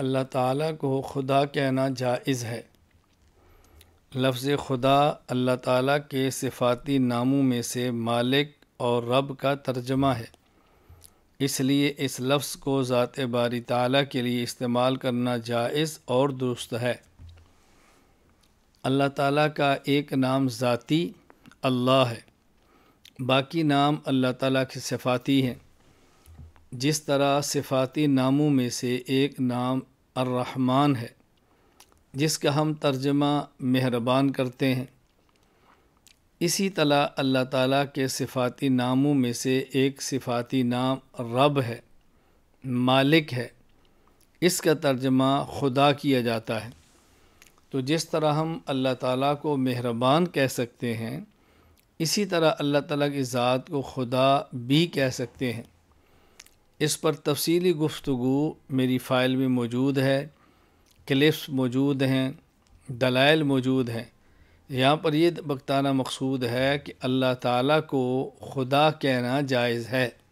अल्लाह ताला को खुदा कहना जायज़ है लफ्ज़ खुदा अल्लाह ताला के सिफाती नामों में से मालिक और रब का तर्जमा है इसलिए इस लफ्ज़ को ज़ात बारी ताला के लिए इस्तेमाल करना जायज़ और दुरुस्त है अल्लाह ताला का एक नाम ज़ाती अल्लाह है बाकी नाम अल्लाह ताला के सिफाती हैं जिस तरह सिफाती नामों में से एक नाम अर्रहमान है जिसका हम तर्जमा मेहरबान करते हैं इसी तला अल्लाह ताला के सिफाती नामों में से एक सिफाती नाम रब है मालिक है इसका तर्जमा खुदा किया जाता है तो जिस तरह हम अल्लाह ताला को मेहरबान कह सकते हैं इसी तरह अल्लाह ताला की ज़ात को खुदा भी कह सकते हैं इस पर तफसीली गुफ्तु मेरी फ़ाइल में मौजूद है क्लिप्स मौजूद हैं दलाइल मौजूद हैं यहाँ पर यह बक्ताना मकसूद है कि अल्लाह ताला को खुदा कहना जायज़ है